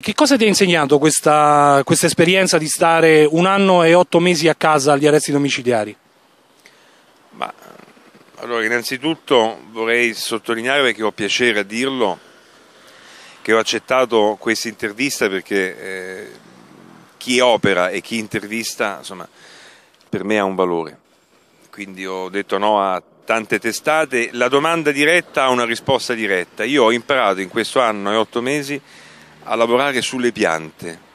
Che cosa ti ha insegnato questa, questa esperienza di stare un anno e otto mesi a casa agli arresti domiciliari? Ma, allora, innanzitutto vorrei sottolineare, perché ho piacere a dirlo, che ho accettato questa intervista perché eh, chi opera e chi intervista, insomma, per me ha un valore. Quindi ho detto no a tante testate. La domanda diretta ha una risposta diretta. Io ho imparato in questo anno e otto mesi a lavorare sulle piante.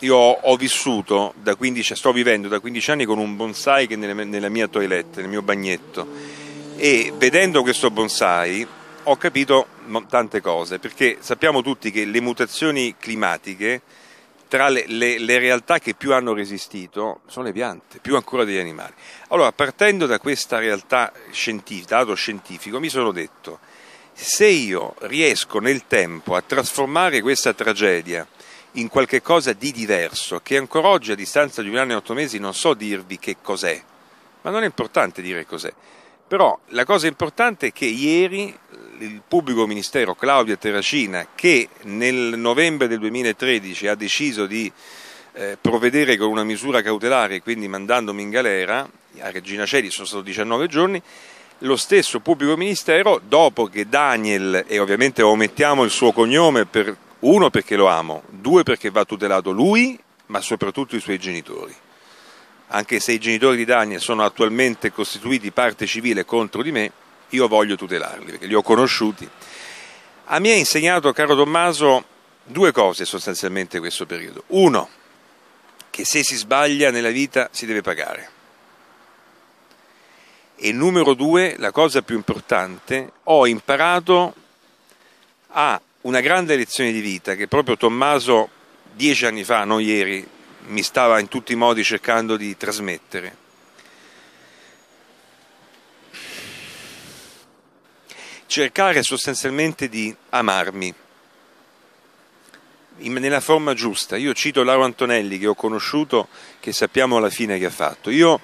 Io ho, vissuto da 15, sto vivendo da 15 anni con un bonsai che nelle, nella mia toilette, nel mio bagnetto e vedendo questo bonsai ho capito tante cose, perché sappiamo tutti che le mutazioni climatiche tra le, le, le, realtà che più hanno resistito sono le piante, più ancora degli animali. Allora, partendo da questa realtà scientifica, dato scientifico, mi sono detto, se io riesco nel tempo a trasformare questa tragedia in qualche cosa di diverso, che ancora oggi a distanza di un anno e otto mesi non so dirvi che cos'è, ma non è importante dire cos'è. Però la cosa importante è che ieri il pubblico ministero Claudia Terracina, che nel novembre del 2013 ha deciso di eh, provvedere con una misura cautelare, quindi mandandomi in galera, a Regina Celi sono stato 19 giorni, lo stesso pubblico ministero, dopo che Daniel, e ovviamente omettiamo il suo cognome, per, uno perché lo amo, due perché va tutelato lui, ma soprattutto i suoi genitori. Anche se i genitori di Daniel sono attualmente costituiti parte civile contro di me, io voglio tutelarli perché li ho conosciuti. A me ha insegnato, caro Tommaso, due cose sostanzialmente questo periodo. Uno, che se si sbaglia nella vita si deve pagare. E numero due, la cosa più importante, ho imparato a una grande lezione di vita che proprio Tommaso dieci anni fa, non ieri, mi stava in tutti i modi cercando di trasmettere. Cercare sostanzialmente di amarmi nella forma giusta. Io cito Lauro Antonelli che ho conosciuto, che sappiamo alla fine che ha fatto. Io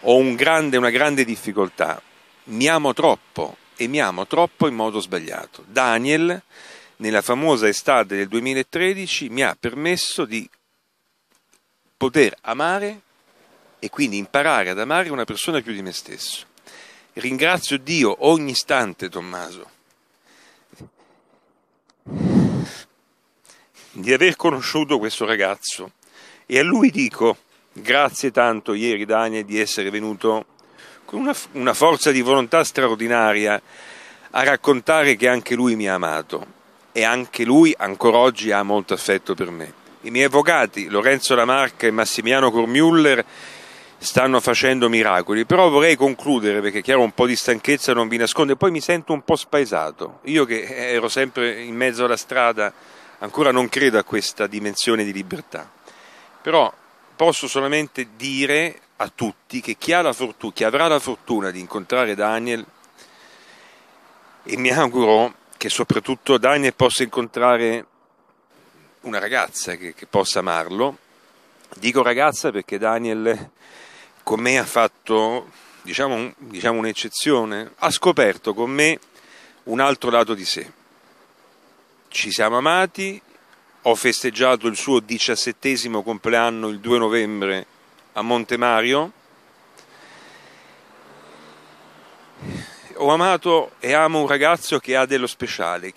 ho un grande, una grande difficoltà, mi amo troppo e mi amo troppo in modo sbagliato. Daniel, nella famosa estate del 2013, mi ha permesso di poter amare e quindi imparare ad amare una persona più di me stesso. Ringrazio Dio ogni istante, Tommaso, di aver conosciuto questo ragazzo e a lui dico Grazie tanto ieri Daniel di essere venuto con una, una forza di volontà straordinaria a raccontare che anche lui mi ha amato e anche lui ancora oggi ha molto affetto per me. I miei avvocati Lorenzo Lamarca e Massimiano Cormuller stanno facendo miracoli, però vorrei concludere perché chiaro un po' di stanchezza non vi nasconde, poi mi sento un po' spaesato, io che eh, ero sempre in mezzo alla strada ancora non credo a questa dimensione di libertà, però posso solamente dire a tutti che chi, la fortuna, chi avrà la fortuna di incontrare Daniel, e mi auguro che soprattutto Daniel possa incontrare una ragazza che, che possa amarlo, dico ragazza perché Daniel con me ha fatto diciamo, diciamo un'eccezione, ha scoperto con me un altro lato di sé. Ci siamo amati, ho festeggiato il suo diciassettesimo compleanno il 2 novembre a Monte Mario. Ho amato e amo un ragazzo che ha dello speciale,